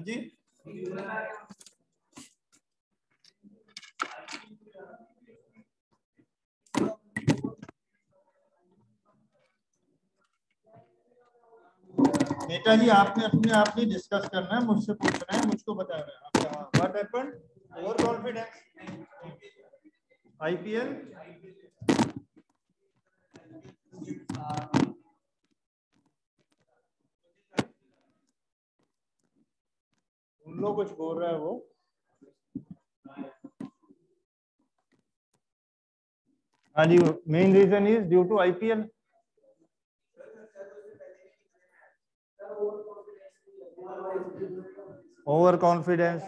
हाँ जी बेटा जी आपने अपने आप ही डिस्कस करना है मुझसे पूछना है मुझको बताना है आपका what happened over confidence IPL उन लोग कुछ बोल रहा है वो हाँ जी main reason is due to IPL over confidence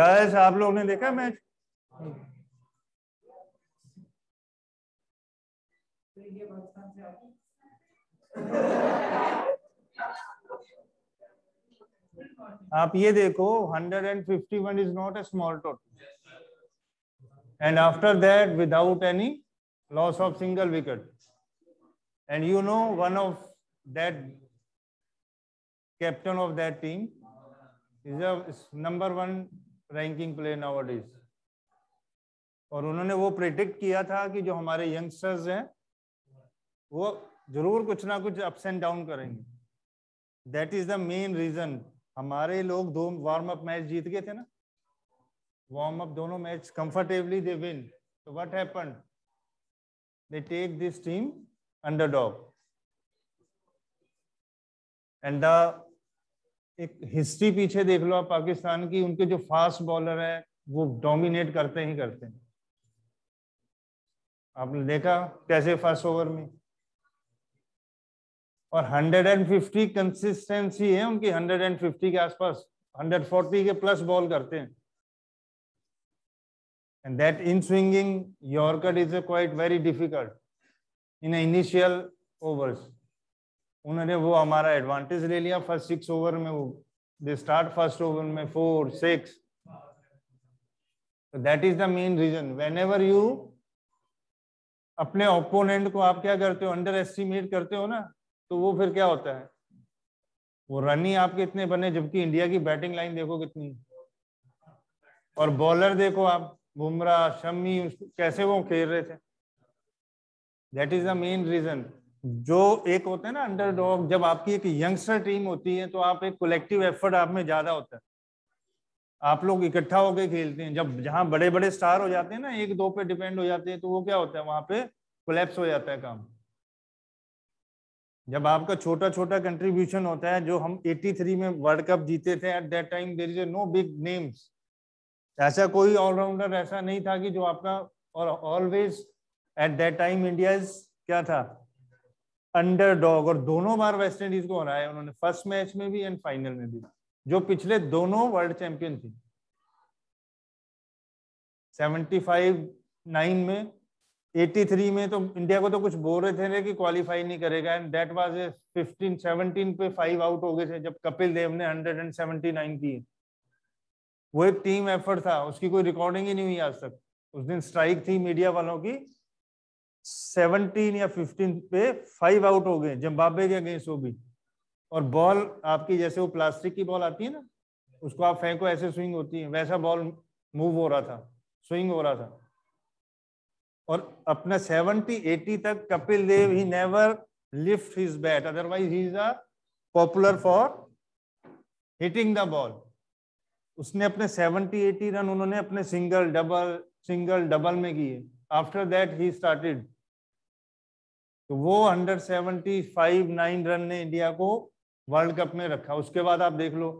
guys आप लोग ने देखा मैच आप ये देखो hundred and fifty one is not a small total and after that without any loss of single wicket and you know one of that captain of that team is a number one ranking player award is और उन्होंने वो predict किया था कि जो हमारे youngsters हैं वो जरूर कुछ ना कुछ अप्स एंड डाउन करेंगे that is the main reason हमारे लोग दो वार्म अप मैच जीत गए थे ना वार्म अप दोनों मैच कंफर्टेबली दे विन तो what happen they take this team underdog and the एक हिस्ट्री पीछे देख लो आप पाकिस्तान की उनके जो फास्ट बॉलर है वो डोमिनेट करते ही करते हैं आपने देखा कैसे फर्स्ट ओवर में और 150 कंसिस्टेंसी है उनकी 150 के आसपास 140 के प्लस बॉल करते हैं and that in swinging yorker is a quite very difficult in initial overs उन्होंने वो हमारा एडवांटेज ले लिया फर्स्ट सिक्स ओवर में वो दे स्टार्ट फर्स्ट ओवर में four six that is the main reason whenever you अपने opponent को आप क्या करते हो अंडर एस्टिमेट करते हो ना तो वो फिर क्या होता है वो रन ही आपके इतने बने जबकि इंडिया की बैटिंग लाइन देखो कितनी और बॉलर देखो आप बुमराह शमी कैसे वो खेल रहे थे that is the main reason जो एक होते हैं ना अंडर डॉग जब आपकी एक यंगस्टर टीम होती है तो आप एक कोलेक्टिव एफर्ट आप में ज्यादा होता है आप लोग इकट्ठा होकर खेलते हैं जब जहां बड़े बड़े स्टार हो जाते हैं ना एक दो पे डिपेंड हो जाते हैं तो वो क्या होता है वहां पे कोलेप्स हो जाता है काम जब आपका छोटा छोटा कंट्रीब्यूशन होता है जो हम 83 में वर्ल्ड कप जीते थे at that time there is no big names ऐसा कोई ऑलराउंडर ऐसा नहीं था कि जो आपका और always at that time India क्या था अंडर डॉग और दोनों बार वेस्ट इंडीज को हराया उन्होंने फर्स्ट मैच में भी एंड फाइनल में भी जो पिछले दोनों वर्ल्ड चैंपियन थी फाइव नाइन में 83 में तो इंडिया को तो कुछ बोल रहे थे ना कि क्वालिफाई नहीं करेगा एंड दैट वाज 15 17 पे फाइव आउट हो गए थे जब कपिल देव ने 179 की वो एक टीम एफर्ट था उसकी कोई रिकॉर्डिंग ही नहीं हुई आज तक उस दिन स्ट्राइक थी मीडिया वालों की 17 या 15 पे फाइव आउट हो गए जिम्बाब्वे के अगेंस्ट वो भी और बॉल आपकी जैसे वो प्लास्टिक की बॉल आती है ना उसको आप फेंको ऐसे स्विंग होती है वैसा बॉल मूव हो रहा था स्विंग हो रहा था और अपना सेवनटी एटी तक Kapil Dev he never lift his bat otherwise he is a popular for hitting the ball उसने अपने सेवनटी एटी रन उन्होंने अपने सिंगल डबल सिंगल डबल में किए आफ्टर दैट ही स्टार्टेड तो वो सेवनटी फाइव नाइन रन ने इंडिया को वर्ल्ड कप में रखा उसके बाद आप देख लो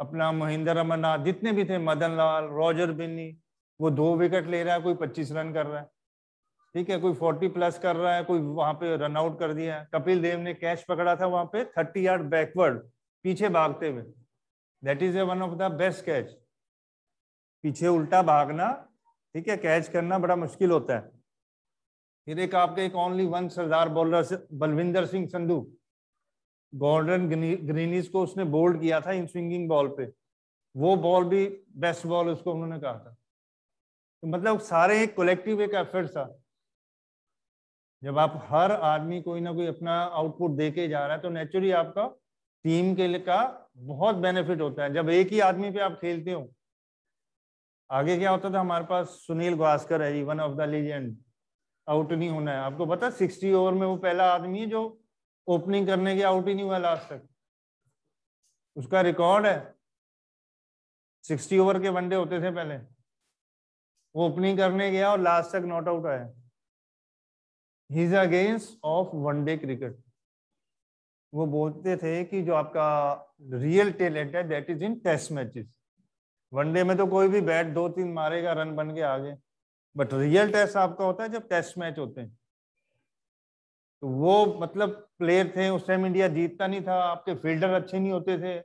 अपना महेंद्र अमरनाथ जितने भी थे मदन लाल रॉजर बिन्नी वो दो विकेट ले रहा है कोई पच्चीस रन कर रहा है ठीक है कोई 40 प्लस कर रहा है कोई वहां पे रन आउट कर दिया है कपिल देव ने कैच पकड़ा था वहां पे 30 यार्ड बैकवर्ड पीछे भागते हुए that is a one of the best catch पीछे उल्टा भागना ठीक है कैच करना बड़ा मुश्किल होता है फिर एक आपके एक ओनली वन सरदार bowler Balwinder Singh Sandhu Gordon Greenidge को उसने बोल्ड किया था इन स्विंगिंग बॉल पे वो बॉल भी बेस्ट बॉल उसको उन्होंने कहा था तो मतलब सारे एक कलेक्टिव एक एफर्ट था जब आप हर आदमी कोई ना कोई अपना आउटपुट दे के जा रहा है तो नेचुरली आपका टीम के लिए का बहुत बेनिफिट होता है जब एक ही आदमी पे आप खेलते हो आगे क्या होता था हमारे पास सुनील गास्कर है जी one of the legend out नहीं होना है आपको पता सिक्सटी ओवर में वो पहला आदमी है जो ओपनिंग करने के आउट ही नहीं हुआ लास्ट तक उसका रिकॉर्ड है सिक्सटी ओवर के वनडे होते थे पहले वो ओपनिंग करने गया और लास्ट तक नॉट आउट आया is against of one day cricket वो बोलते थे कि जो आपका रियल टैलेंट है that is in test matches one day में तो कोई भी बैट दो तीन मारेगा रन बन के आगे बट रियल टेस्ट आपका होता है जब टेस्ट मैच होते हैं तो वो मतलब प्लेयर थे उस टाइम इंडिया जीतता नहीं था आपके फील्डर अच्छे नहीं होते थे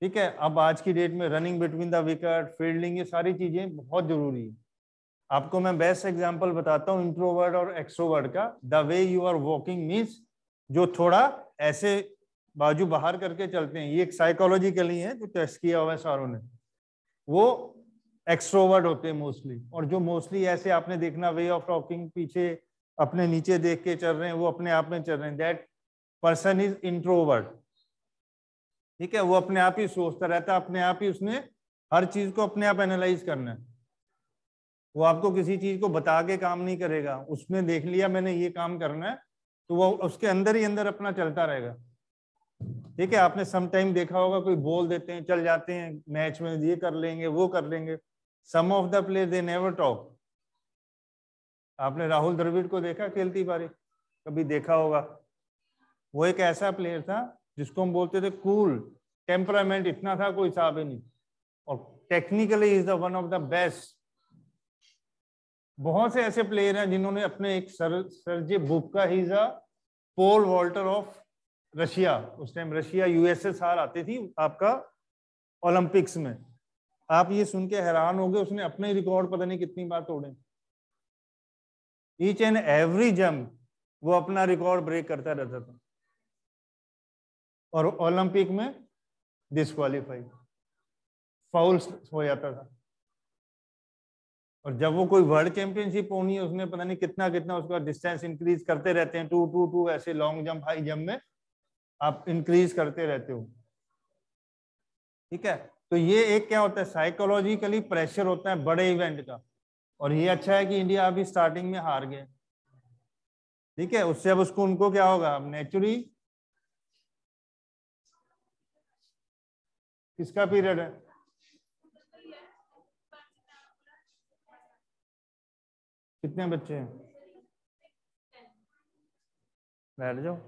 ठीक है अब आज की डेट में running between the wicket fielding ये सारी चीजें बहुत जरूरी है आपको मैं बेस्ट एग्जांपल बताता हूँ इंट्रोवर्ड और एक्सट्रोवर्ड का the way you are walking means जो थोड़ा ऐसे बाजू बाहर करके चलते हैं ये एक साइकोलॉजी लिए है जो टेस्ट किया हुआ है सारों ने वो एक्सट्रोवर्ड होते हैं मोस्टली और जो मोस्टली ऐसे आपने देखना वे ऑफ टॉकिंग पीछे अपने नीचे देख के चल रहे हैं वो अपने आप में चल रहे हैं दैट पर्सन इज इंट्रोवर्ड ठीक है वो अपने आप ही सोचता रहता है अपने आप ही उसने हर चीज को अपने आप एनालाइज करना है वो आपको किसी चीज को बता के काम नहीं करेगा उसने देख लिया मैंने ये काम करना है तो वो उसके अंदर ही अंदर अपना चलता रहेगा ठीक है आपने सम टाइम देखा होगा कोई बोल देते हैं चल जाते हैं मैच में ये कर लेंगे वो कर लेंगे some of the player they never talk आपने राहुल द्रविड़ को देखा खेलती बारी कभी देखा होगा वो एक ऐसा प्लेयर था जिसको हम बोलते थे कूल टेम्परामेंट इतना था कोई हिसाब ही नहीं और technically is the one of the best बहुत से ऐसे प्लेयर हैं जिन्होंने अपने एक sir Sergey Bubka he pole vaulter of Russia उस टाइम रशिया यूएसएसआर आती थी आपका ओलंपिक्स में आप ये सुन के हैरान हो गए उसने अपने रिकॉर्ड पता नहीं कितनी बार तोड़े ईच एंड एवरी जम वो अपना रिकॉर्ड ब्रेक करता रहता था और ओलंपिक में डिस्कालीफाई फाउल्स हो जाता था और जब वो कोई वर्ल्ड चैंपियनशिप होनी है उसमें पता नहीं कितना कितना उसका डिस्टेंस इंक्रीज करते रहते हैं टू टू टू ऐसे लॉन्ग जंप हाई जंप में आप इंक्रीज करते रहते हो ठीक है तो ये एक क्या होता है साइकोलॉजिकली प्रेशर होता है बड़े इवेंट का और ये अच्छा है कि इंडिया अभी स्टार्टिंग में हार गए ठीक है उससे अब उसको उनको क्या होगा अब नेचुरली किसका पीरियड है कितने बच्चे हैं बैठ जाओ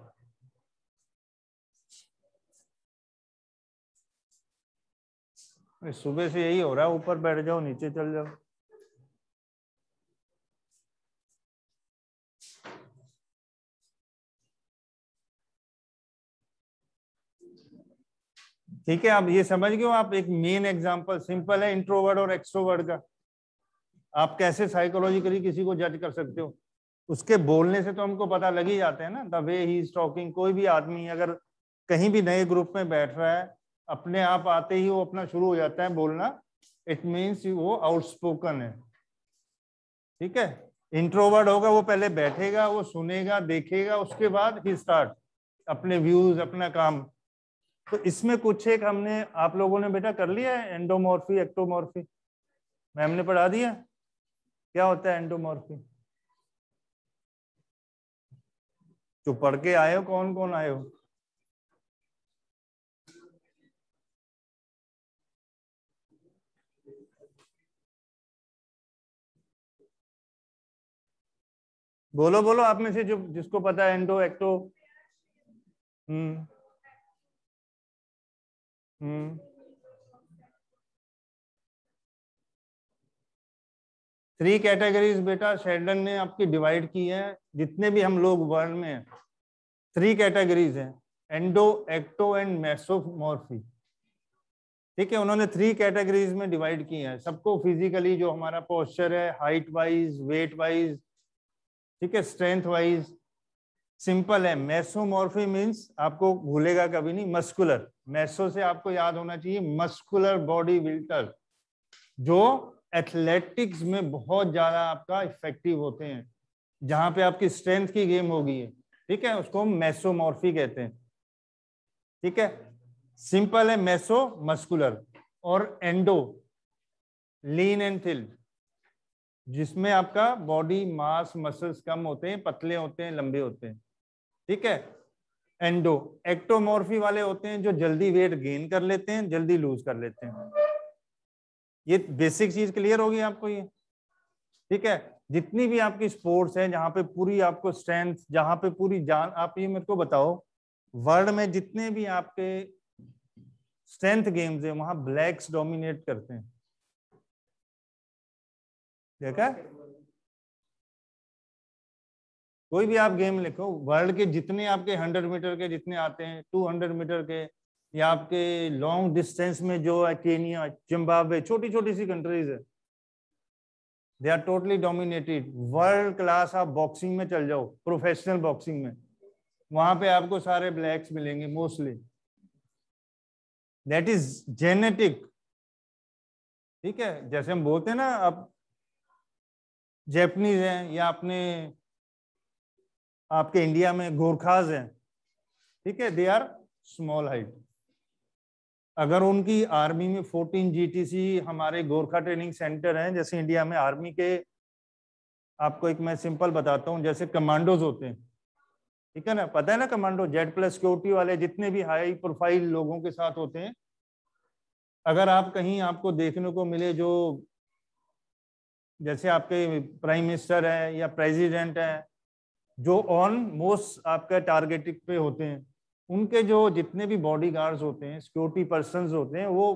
सुबह से यही हो रहा है ऊपर बैठ जाओ नीचे चल जाओ ठीक है अब ये समझ गए आप एक मेन एग्जांपल सिंपल है इंट्रोवर्ड और एक्सट्रोवर्ड का आप कैसे साइकोलॉजिकली किसी को जज कर सकते हो उसके बोलने से तो हमको पता लग ही जाते हैं ना the way he is talking कोई भी आदमी अगर कहीं भी नए ग्रुप में बैठ रहा है अपने आप आते ही वो अपना शुरू हो जाता है बोलना इट मीन्स वो आउटस्पोकन है ठीक है इंट्रोवर्ड होगा वो पहले बैठेगा वो सुनेगा देखेगा उसके बाद ही स्टार्ट अपने व्यूज अपना काम तो इसमें कुछ एक हमने आप लोगों ने बेटा कर लिया है एंडोमोर्फी एक्टोमोर्फी मैम ने पढ़ा दिया क्या होता है एंडोमॉर्फी जो पढ़ के आए हो कौन कौन आए हो बोलो बोलो आप में से जो जिसको पता है endo ecto hmm hmm three categories बेटा शेल्डन ने आपकी डिवाइड की है जितने भी हम लोग वर्ल्ड में हैं थ्री कैटेगरीज हैं एंडो एक्टो एंड मैसोमोर्फी ठीक है उन्होंने थ्री कैटेगरीज में डिवाइड की है सबको फिजिकली जो हमारा पोस्चर है हाइट वाइज वेट वाइज ठीक है स्ट्रेंथ वाइज सिंपल है मैसोमोर्फी मीन्स आपको भूलेगा कभी नहीं मस्कुलर मैसो से आपको याद होना चाहिए मस्कुलर बॉडी बिल्टर जो एथलेटिक्स में बहुत ज़्यादा आपका इफेक्टिव होते हैं जहां पे आपकी स्ट्रेंथ की गेम होगी है ठीक है उसको हम मेसोमॉर्फी कहते हैं ठीक है सिंपल है मैसो मस्कुलर और एंडो लीन एंड थिल जिसमें आपका बॉडी मास मसल्स कम होते हैं पतले होते हैं लंबे होते हैं ठीक है एंडो एक्टोमॉर्फी वाले होते हैं जो जल्दी वेट गेन कर लेते हैं जल्दी लूज कर लेते हैं ये बेसिक चीज क्लियर होगी आपको ये ठीक है जितनी भी आपकी स्पोर्ट्स है जहां पे पूरी आपको स्ट्रेंथ जहां पे पूरी जान आप ये मेरे को बताओ वर्ल्ड में जितने भी आपके स्ट्रेंथ गेम्स है वहां ब्लैक्स डोमिनेट करते हैं देखा कोई भी आप गेम लिखो वर्ल्ड के जितने आपके 100 मीटर के जितने आते हैं 200 मीटर के या आपके लॉन्ग डिस्टेंस में जो है केनिया जिम्बाब्वे छोटी छोटी सी कंट्रीज है they are totally dominated world class आप बॉक्सिंग में चल जाओ प्रोफेशनल बॉक्सिंग में वहां पे आपको सारे ब्लैक्स मिलेंगे मोस्टली दैट इज जेनेटिक ठीक है जैसे हम बोलते हैं ना आप जैपनीज हैं या अपने आपके इंडिया में गोरखाज हैं ठीक है दे आर स्मॉल हाइट अगर उनकी आर्मी में 14 जीटीसी हमारे गोरखा ट्रेनिंग सेंटर हैं जैसे इंडिया में आर्मी के आपको एक मैं सिंपल बताता हूं जैसे कमांडोज होते हैं ठीक है ना पता है ना कमांडो जेड प्लस सिक्योरिटी वाले जितने भी हाई प्रोफाइल लोगों के साथ होते हैं अगर आप कहीं आपको देखने को मिले जो जैसे आपके प्राइम मिनिस्टर है या प्रेसिडेंट है जो ऑन मोस्ट आपके टारगेटिव पे होते हैं उनके जो जितने भी बॉडी गार्ड होते हैं सिक्योरिटी पर्सन होते हैं वो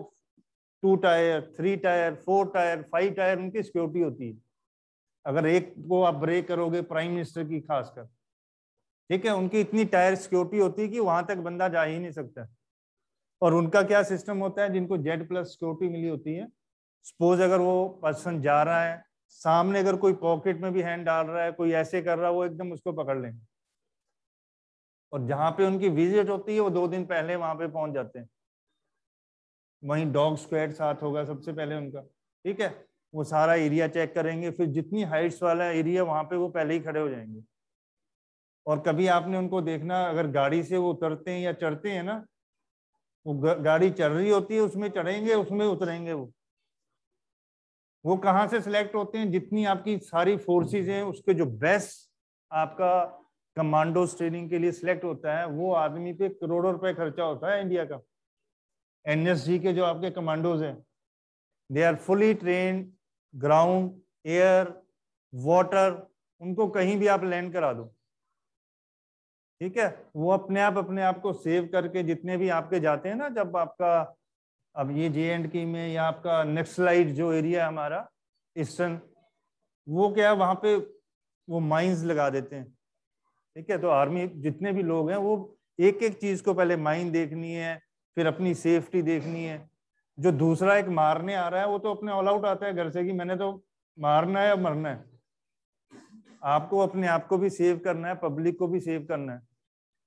two tier three tier four tier five tier उनकी सिक्योरिटी होती है अगर एक को आप ब्रेक करोगे प्राइम मिनिस्टर की खासकर ठीक है उनकी इतनी टायर सिक्योरिटी होती है कि वहां तक बंदा जा ही नहीं सकता और उनका क्या सिस्टम होता है जिनको जेड प्लस सिक्योरिटी मिली होती है सपोज अगर वो पर्सन जा रहा है सामने अगर कोई पॉकेट में भी हैंड डाल रहा है कोई ऐसे कर रहा है वो एकदम उसको पकड़ लेंगे और जहां पे उनकी विजिट होती है वो दो दिन पहले वहां पे पहुंच जाते हैं वहीं डॉग स्क्वेड साथ होगा सबसे पहले उनका ठीक है वो सारा एरिया चेक करेंगे फिर जितनी हाइट्स वाला एरिया वहां पे वो पहले ही खड़े हो जाएंगे और कभी आपने उनको देखना अगर गाड़ी से वो उतरते हैं या चढ़ते हैं ना वो गाड़ी चल रही होती है उसमें चढ़ेंगे उसमें उतरेंगे वो वो कहाँ से सिलेक्ट होते हैं जितनी आपकी सारी फोर्सेज हैं उसके जो बेस्ट आपका कमांडोज ट्रेनिंग के लिए सिलेक्ट होता है वो आदमी पे करोड़ों रुपए खर्चा होता है इंडिया का एनएसजी के जो आपके कमांडोज हैं they are fully train ground air water उनको कहीं भी आप लैंड करा दो ठीक है वो अपने आप अपने आप को सेव करके जितने भी आपके जाते हैं ना जब आपका अब ये जे एंड की में या आपका नेक्सलाइट जो एरिया है हमारा ईस्टर्न वो क्या वहाँ पे वो माइंस लगा देते हैं ठीक है तो आर्मी जितने भी लोग हैं वो एक एक चीज को पहले माइंड देखनी है फिर अपनी सेफ्टी देखनी है जो दूसरा एक मारने आ रहा है वो तो अपने ऑल आउट आता है घर से कि मैंने तो मारना है या मरना है आपको अपने आप को भी सेव करना है पब्लिक को भी सेव करना है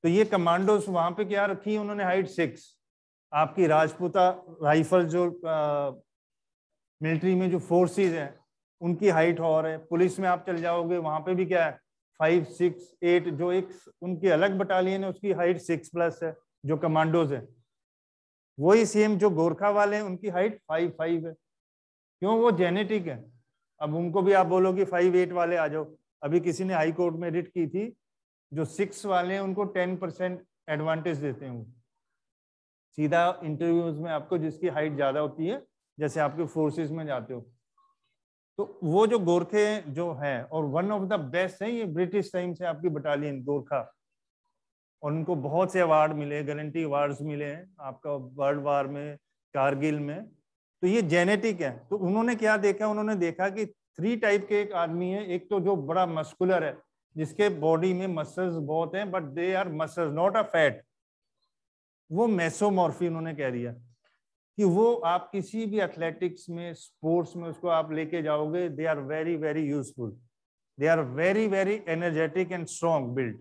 तो ये कमांडोस वहां पे क्या रखी है उन्होंने हाइट सिक्स आपकी राजपूता राइफल जो मिलिट्री में जो फोर्सेज हैं उनकी हाइट और है पुलिस में आप चल जाओगे वहां पे भी क्या है फाइव सिक्स एट जो एक उनकी अलग बटालियन है उसकी हाइट सिक्स प्लस है जो कमांडोज है वही सेम जो गोरखा वाले हैं उनकी हाइट फाइव फाइव है क्यों वो जेनेटिक है अब उनको भी आप बोलोगे फाइव एट वाले आ जाओ अभी किसी ने हाई कोर्ट में रिट की थी जो सिक्स वाले हैं उनको टेन परसेंट एडवांटेज देते हैं सीधा इंटरव्यूज में आपको जिसकी हाइट ज्यादा होती है जैसे आपके फोर्सेस में जाते हो तो वो जो गोरखे जो है और वन ऑफ द बेस्ट है ये ब्रिटिश टाइम से आपकी बटालियन गोरखा और उनको बहुत से अवार्ड मिले गारंटी अवार्ड मिले हैं आपका वर्ल्ड वार में कारगिल में तो ये जेनेटिक है तो उन्होंने क्या देखा उन्होंने देखा कि थ्री टाइप के एक आदमी है एक तो जो बड़ा मस्कुलर है जिसके बॉडी में मसल्स बहुत हैं but they are muscles not a fat वो मेसोमॉर्फी उन्होंने कह दिया कि वो आप किसी भी एथलेटिक्स में स्पोर्ट्स में उसको आप लेके जाओगे they are very very useful they are very very energetic and strong build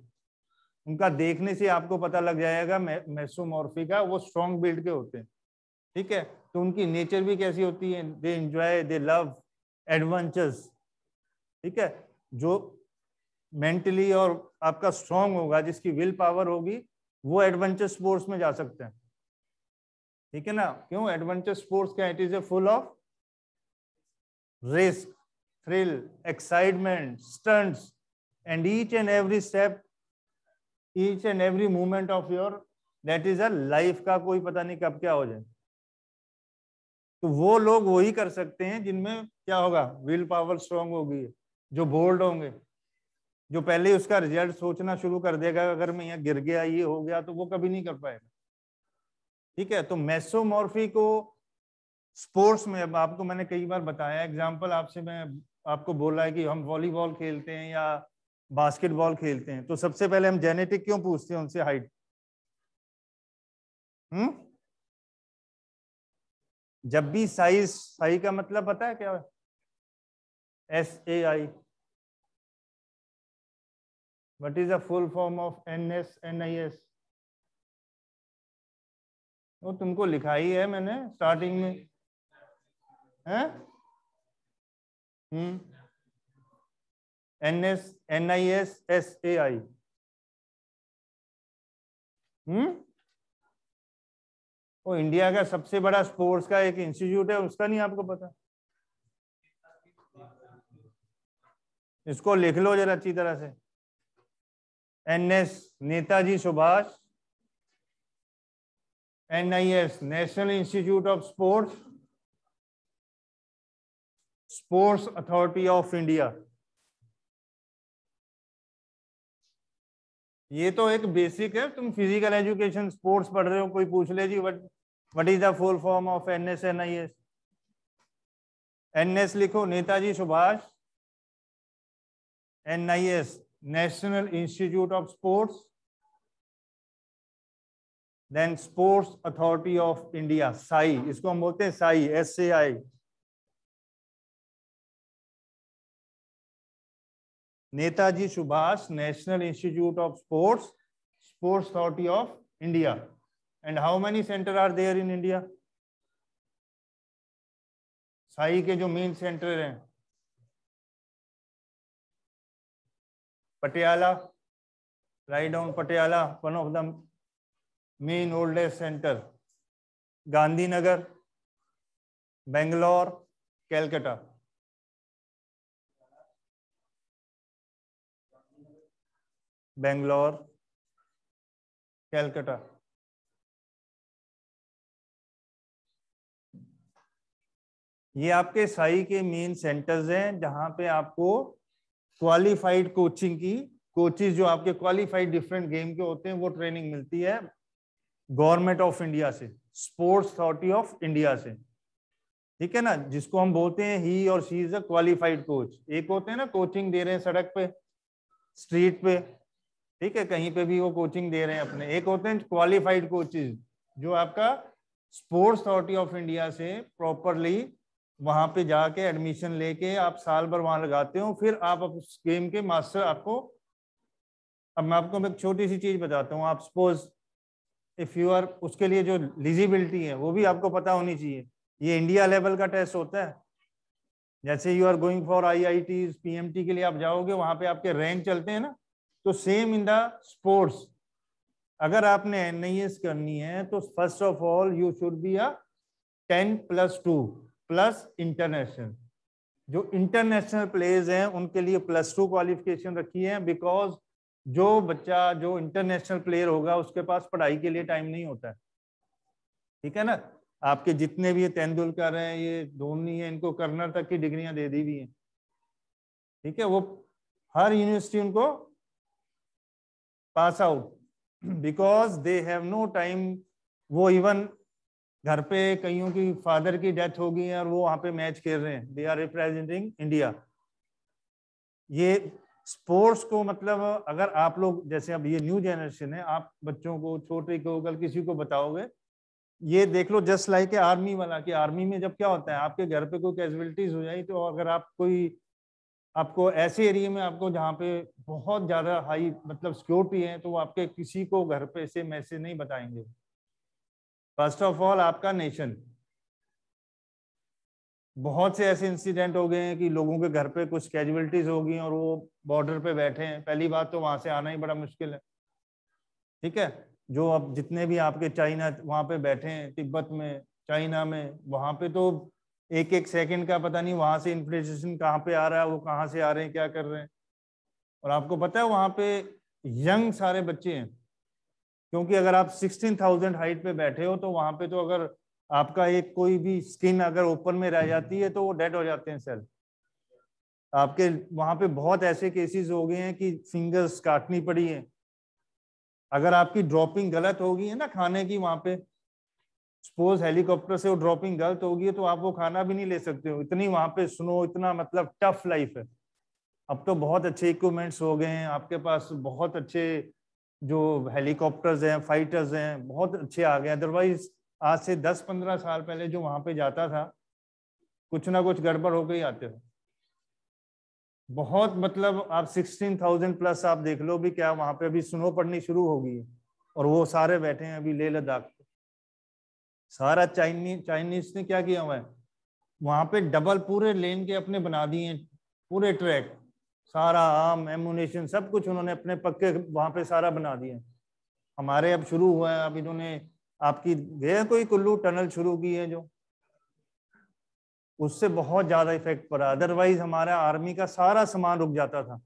उनका देखने से आपको पता लग जाएगा मेसोमॉर्फी का वो स्ट्रॉन्ग बिल्ड के होते हैं ठीक है तो उनकी नेचर भी कैसी होती है they enjoy they love adventures ठीक है जो मेंटली और आपका स्ट्रांग होगा जिसकी विल पावर होगी वो एडवेंचर स्पोर्ट्स में जा सकते हैं ठीक है ना क्यों एडवेंचर स्पोर्ट्स क्या it is a full of risk thrill excitement stunts, and each and every step each and every movement of your that is a life का कोई पता नहीं कब क्या हो जाए तो वो लोग वही कर सकते हैं जिनमें क्या होगा विल पावर स्ट्रांग होगी जो बोल्ड होंगे जो पहले उसका रिजल्ट सोचना शुरू कर देगा अगर मैं यहाँ गिर गया ये हो गया तो वो कभी नहीं कर पाएगा ठीक है तो मेसोमॉर्फी को स्पोर्ट्स में अब आपको मैंने कई बार बताया एग्जाम्पल आपसे मैं आपको बोला है कि हम वॉलीबॉल खेलते हैं या बास्केटबॉल खेलते हैं तो सबसे पहले हम जेनेटिक क्यों पूछते हैं उनसे हाइट हम्म जब भी साइज साई का मतलब पता है क्या S A I what is the full form of N S N I S वो तुमको लिखाई है मैंने स्टार्टिंग में hmm N S N I S S A I hmm वो इंडिया का सबसे बड़ा स्पोर्ट्स का एक इंस्टीट्यूट है उसका नहीं आपको पता इसको लिख लो जरा अच्छी तरह से N S Netaji Subhash NIS, National Institute of Sports, Sports Authority of India. ये तो एक बेसिक है तुम फिजिकल एजुकेशन स्पोर्ट्स पढ़ रहे हो कोई पूछ ले जी what what is the full form of N S N I S N S लिखो Netaji Subhash N I S national institute of sports then sports authority of India SAI इसको हम बोलते हैं SAI S A I Netaji Subhash national institute of sports sports authority of India and how many center are there in India SAI के जो main center हैं Patiala right down Patiala one of the main old age center Gandhinagar Bangalore Calcutta Bangalore Calcutta ये आपके साई के main centres हैं जहां पे आपको क्वालिफाइड कोचिंग की कोचिज जो आपके क्वालिफाइड डिफरेंट गेम के होते हैं वो ट्रेनिंग मिलती है गवर्नमेंट ऑफ इंडिया से स्पोर्ट्स अथॉरिटी ऑफ इंडिया से ठीक है ना जिसको हम बोलते हैं ही और she is a qualified coach एक होते हैं ना कोचिंग दे रहे हैं सड़क पे स्ट्रीट पे ठीक है कहीं पे भी वो कोचिंग दे रहे हैं अपने एक होते हैं क्वालिफाइड कोचेज जो आपका स्पोर्ट्स अथॉरिटी ऑफ इंडिया से प्रॉपरली वहां पे जाके एडमिशन लेके आप साल भर वहां लगाते हो फिर आप उस गेम के मास्टर आपको अब मैं आपको मैं छोटी सी चीज बताता हूँ आप सपोज इफ यू आर उसके लिए जो लिजिबिलिटी है वो भी आपको पता होनी चाहिए ये इंडिया लेवल का टेस्ट होता है जैसे you are going for I I T P M T के लिए आप जाओगे वहां पे आपके रैंक चलते हैं ना तो सेम इन द स्पोर्ट्स अगर आपने एन आई एस करनी है तो first of all you should be a ten plus two plus international जो इंटरनेशनल प्लेयर्स हैं उनके लिए प्लस टू क्वालिफिकेशन रखी है बिकॉज जो बच्चा जो इंटरनेशनल प्लेयर होगा उसके पास पढ़ाई के लिए टाइम नहीं होता है ठीक है ना आपके जितने भी तेंदुलकर हैं ये धोनी है इनको कर्नर तक की डिग्रियां दे दी हुई हैं ठीक है वो हर यूनिवर्सिटी उनको pass out because they have no time वो इवन घर पे कईयों की फादर की डेथ हो गई है और वो वहां पे मैच खेल रहे हैं दे आर रिप्रेजेंटिंग इंडिया ये स्पोर्ट्स को मतलब अगर आप लोग जैसे अब ये न्यू जनरेशन है आप बच्चों को छोटे को कल किसी को बताओगे ये देख लो जस्ट लाइक आर्मी वाला कि आर्मी में जब क्या होता है आपके घर पे कोई कैजुअलिटीज हो जाए तो अगर आप कोई आपको ऐसे एरिया में आपको जहाँ पे बहुत ज़्यादा हाई मतलब सिक्योरिटी है तो वो आपके किसी को घर पे से मैसेज नहीं बताएंगे फर्स्ट ऑफ ऑल आपका नेशन बहुत से ऐसे इंसिडेंट हो गए हैं कि लोगों के घर पे कुछ कैजुअलिटीज हो गई और वो बॉर्डर पे बैठे हैं पहली बात तो वहां से आना ही बड़ा मुश्किल है ठीक है जो अब जितने भी आपके चाइना वहां पे बैठे हैं तिब्बत में चाइना में वहां पे तो एक एक सेकंड का पता नहीं वहां से इन्फ्लेशन कहाँ पे आ रहा है वो कहाँ से आ रहे हैं क्या कर रहे हैं और आपको पता है वहां पे यंग सारे बच्चे हैं क्योंकि अगर आप सिक्सटीन थाउजेंड हाइट पे बैठे हो तो वहां पे तो अगर आपका एक कोई भी स्किन अगर ओपन में रह जाती है तो वो डेड हो जाते हैं सेल आपके वहां पे बहुत ऐसे केसेस हो गए हैं कि फिंगर्स काटनी पड़ी है अगर आपकी ड्रॉपिंग गलत होगी है ना खाने की वहां पे सपोज हेलीकॉप्टर से वो ड्रॉपिंग गलत होगी तो आप वो खाना भी नहीं ले सकते हो इतनी वहां पे स्नो इतना मतलब टफ लाइफ है अब तो बहुत अच्छे इक्विपमेंट्स हो गए हैं आपके पास बहुत अच्छे जो हेलीकॉप्टर्स हैं फाइटर्स हैं बहुत अच्छे आ गए अदरवाइज आज से 10-15 साल पहले जो वहां पे जाता था कुछ ना कुछ गड़बड़ होकर ही आते हो बहुत मतलब आप 16,000 प्लस आप देख लो भी क्या वहां पे अभी स्नो पड़नी शुरू होगी और वो सारे बैठे हैं अभी ले लद्दाख पे सारा चाइनीज चाइनीज ने क्या किया हुआ है वहां पे डबल पूरे लेन के अपने बना दिए हैं पूरे ट्रैक सारा आम एमुनेशन सब कुछ उन्होंने अपने पक्के वहां पे सारा बना दिए हमारे अब शुरू हुआ है अब इन्होंने आपकी गया कोई कुल्लू टनल शुरू की है जो उससे बहुत ज्यादा इफेक्ट पड़ा अदरवाइज हमारा आर्मी का सारा सामान रुक जाता था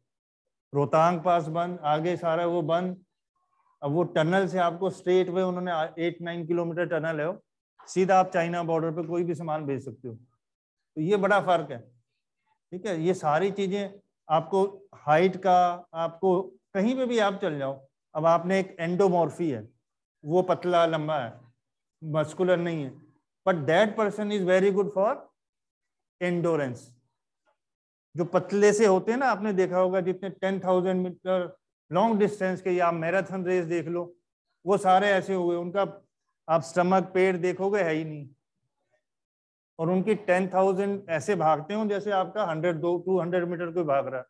रोहतांग पास बंद आगे सारा वो बंद अब वो टनल से आपको स्ट्रेट वे उन्होंने एट नाइन किलोमीटर टनल है सीधा आप चाइना बॉर्डर पे कोई भी सामान भेज सकते हो तो ये बड़ा फर्क है ठीक है ये सारी चीजें आपको हाइट का आपको कहीं पे भी आप चल जाओ अब आपने एक एंडोमॉर्फी है वो पतला लंबा है मस्कुलर नहीं है but that person is very good for endurance जो पतले से होते हैं ना आपने देखा होगा जितने ten thousand meter long distance के या मैराथन रेस देख लो वो सारे ऐसे हुए उनका आप स्टमक पेट देखोगे है ही नहीं और उनकी टेन थाउजेंड ऐसे भागते हो जैसे आपका हंड्रेड दो टू हंड्रेड मीटर कोई भाग रहा है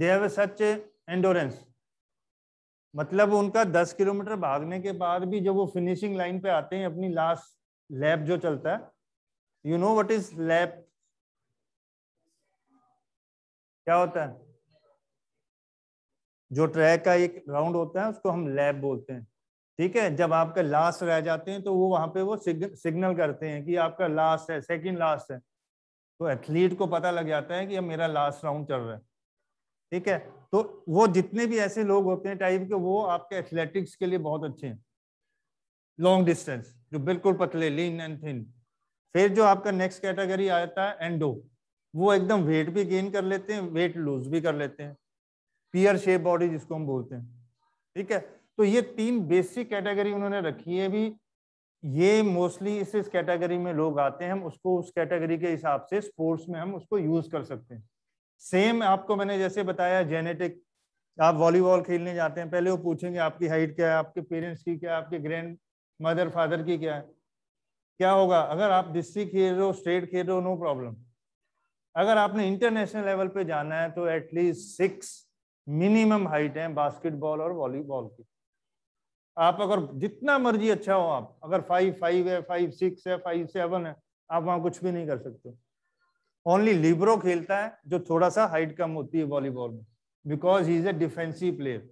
दे हैव सच एंडोरेंस मतलब उनका दस किलोमीटर भागने के बाद भी जब वो फिनिशिंग लाइन पे आते हैं अपनी लास्ट लैप जो चलता है you know what is lap क्या होता है जो ट्रैक का एक राउंड होता है उसको हम लैब बोलते हैं ठीक है जब आपका लास्ट रह जाते हैं तो वो वहां पे वो सिग्न, सिग्नल करते हैं कि आपका लास्ट है सेकंड लास्ट है तो एथलीट को पता लग जाता है कि अब मेरा लास्ट राउंड चल रहा है ठीक है तो वो जितने भी ऐसे लोग होते हैं टाइप के वो आपके एथलेटिक्स के लिए बहुत अच्छे हैं लॉन्ग डिस्टेंस जो बिल्कुल पतले लीन एंड थिन फिर जो आपका नेक्स्ट कैटेगरी आता है एंडो वो एकदम वेट भी गेन कर लेते हैं वेट लूज भी कर लेते हैं पियर शेप बॉडी जिसको हम बोलते हैं ठीक है तो ये तीन बेसिक कैटेगरी उन्होंने रखी है भी ये मोस्टली इस इस कैटेगरी में लोग आते हैं हम उसको उस कैटेगरी के हिसाब से स्पोर्ट्स में हम उसको यूज कर सकते हैं सेम आपको मैंने जैसे बताया जेनेटिक आप वॉलीबॉल खेलने जाते हैं पहले वो पूछेंगे आपकी हाइट क्या है आपके पेरेंट्स की क्या है आपके ग्रैंड मदर फादर की क्या है क्या होगा अगर आप डिस्ट्रिक्ट खेल रहे हो स्टेट खेल रहे हो नो प्रॉब्लम अगर आपने इंटरनेशनल लेवल पे जाना है तो एटलीस्ट सिक्स मिनिमम हाइट है बास्केटबॉल और वॉलीबॉल की आप अगर जितना मर्जी अच्छा हो आप अगर फाइव फाइव है फाइव सिक्स है फाइव सेवन है आप वहाँ कुछ भी नहीं कर सकते ओनली लिब्रो खेलता है जो थोड़ा सा हाइट कम होती है वॉलीबॉल में because he is a defensive player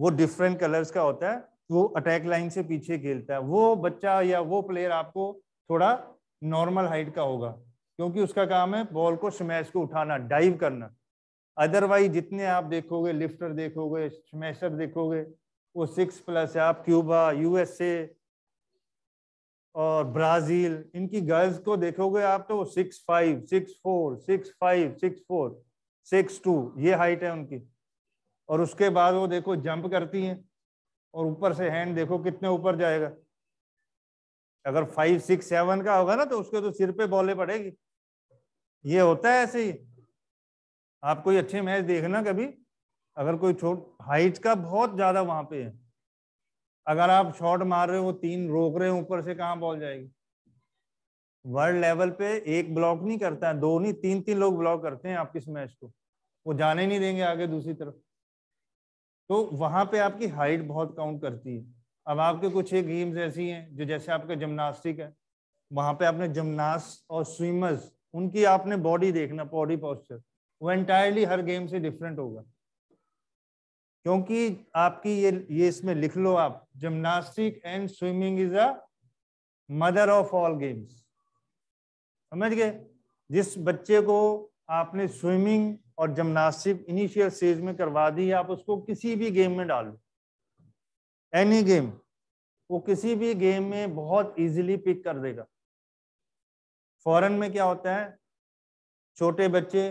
वो डिफरेंट कलर्स का होता है वो अटैक लाइन से पीछे खेलता है वो बच्चा या वो प्लेयर आपको थोड़ा नॉर्मल हाइट का होगा क्योंकि उसका काम है बॉल को स्मैश को उठाना डाइव करना अदरवाइज जितने आप देखोगे लिफ्टर देखोगे स्मैशर देखोगे वो सिक्स प्लस आप क्यूबा यूएसए और ब्राजील इनकी गर्ल्स को देखोगे आप तो six five six four six five six four six two ये हाइट है उनकी और उसके बाद वो देखो जंप करती हैं और ऊपर से हैंड देखो कितने ऊपर जाएगा अगर फाइव सिक्स सेवन का होगा ना तो उसके तो सिर पे बॉले पड़ेगी ये होता है ऐसे ही आप कोई अच्छे मैच देखना कभी अगर कोई छोट हाइट का बहुत ज्यादा वहां पे है अगर आप शॉट मार रहे हो तीन रोक रहे हो ऊपर से कहाँ बॉल जाएगी वर्ल्ड लेवल पे एक ब्लॉक नहीं करता है दो नहीं तीन तीन लोग ब्लॉक करते हैं आपके मैच को वो जाने नहीं देंगे आगे दूसरी तरफ तो वहां पे आपकी हाइट बहुत काउंट करती है अब आपके कुछ एक गेम्स ऐसी हैं जो जैसे आपका जिमनास्टिक है वहां पे आपने जिमनास्ट और स्विमर्स उनकी आपने बॉडी देखना बॉडी पॉस्चर वो एंटायरली हर गेम से डिफरेंट होगा क्योंकि आपकी ये ये इसमें लिख लो आप gymnastic and swimming is a mother of all games समझ गए जिस बच्चे को आपने स्विमिंग और जिमनास्टिक इनिशियल स्टेज में करवा दी आप उसको किसी भी गेम में डालो एनी गेम वो किसी भी गेम में बहुत इजीली पिक कर देगा फॉरेन में क्या होता है छोटे बच्चे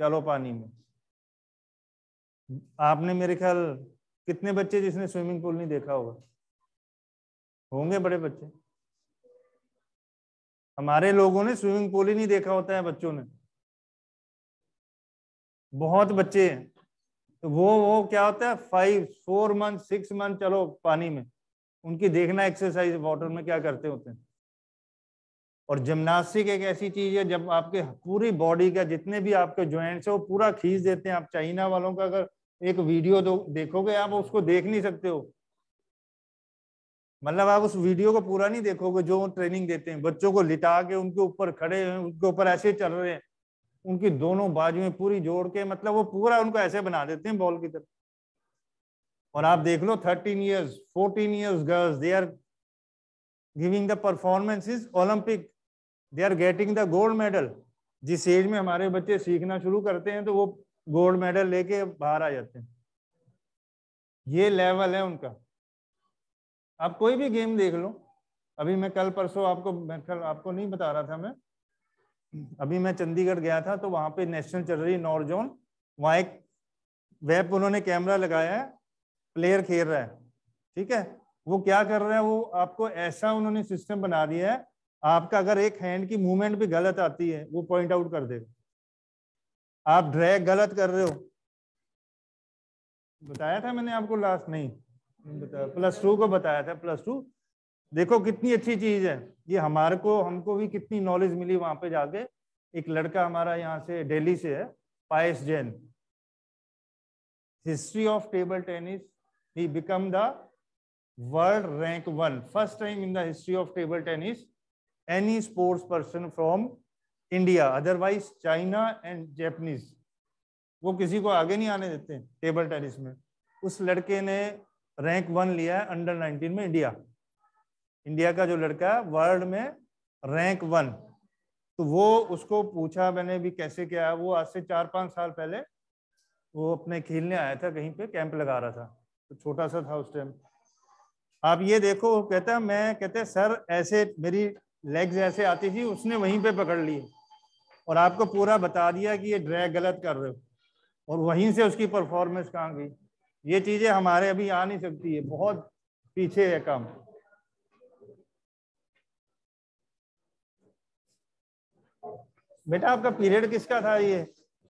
चलो पानी में आपने मेरे ख्याल कितने बच्चे जिसने स्विमिंग पूल नहीं देखा होगा होंगे बड़े बच्चे हमारे लोगों ने स्विमिंग पूल ही नहीं देखा होता है बच्चों ने बहुत बच्चे हैं तो वो वो क्या होता है five four month six month चलो पानी में उनकी देखना एक्सरसाइज वाटर में क्या करते होते हैं और जिम्नास्टिक एक ऐसी चीज है जब आपके पूरी बॉडी का जितने भी आपके ज्वाइंट्स है वो पूरा खींच देते हैं आप चाइना वालों का अगर एक वीडियो दो देखोगे आप उसको देख नहीं सकते हो मतलब आप उस वीडियो को पूरा नहीं देखोगे जो ट्रेनिंग देते हैं बच्चों को लिटा के उनके ऊपर खड़े हैं उनके ऊपर ऐसे चल रहे हैं उनकी दोनों बाजुएं पूरी जोड़ के मतलब वो पूरा उनको ऐसे बना देते हैं बॉल की तरफ और आप देख लो thirteen years fourteen years girls they are giving the performance is olympic they are getting the gold medal जिस एज में हमारे बच्चे सीखना शुरू करते हैं तो वो गोल्ड मेडल लेके बाहर आ जाते हैं ये लेवल है उनका आप कोई भी गेम देख लो अभी मैं कल परसों आपको मैं कल आपको नहीं बता रहा था मैं अभी मैं चंडीगढ़ गया था तो वहां पे नेशनल चल रही नॉर्थ जोन वहां एक वेब उन्होंने कैमरा लगाया है प्लेयर खेल रहा है ठीक है वो क्या कर रहा है वो आपको ऐसा उन्होंने सिस्टम बना दिया है आपका अगर एक हैंड की मूवमेंट भी गलत आती है वो पॉइंट आउट कर देगा आप ड्रैग गलत कर रहे हो बताया था मैंने आपको लास्ट नहीं बताया प्लस टू को बताया था प्लस टू देखो कितनी अच्छी चीज है ये हमारे को हमको भी कितनी नॉलेज मिली वहां पे जाके एक लड़का हमारा यहाँ से दिल्ली से है Payas Jain history of table tennis he become the world rank one first time in the history of table tennis any sports person from India. Otherwise, China and Japanese. वो किसी को आगे नहीं आने देते टेबल टेनिस में उस लड़के ने रैंक वन लिया है अंडर 19 में इंडिया इंडिया का जो लड़का है वर्ल्ड में रैंक वन तो वो उसको पूछा मैंने भी कैसे क्या है वो आज से चार पाँच साल पहले वो अपने खेलने आया था कहीं पे कैंप लगा रहा था तो छोटा सा था उस टाइम आप ये देखो कहता है मैं कहते हैं सर ऐसे मेरी लेग्स ऐसे आती थी उसने वहीं पे पकड़ ली और आपको पूरा बता दिया कि ये ड्रैग गलत कर रहे हो और वहीं से उसकी परफॉर्मेंस कहाँ गई ये चीज़ें हमारे अभी आ नहीं सकती है बहुत पीछे है काम बेटा आपका पीरियड किसका था ये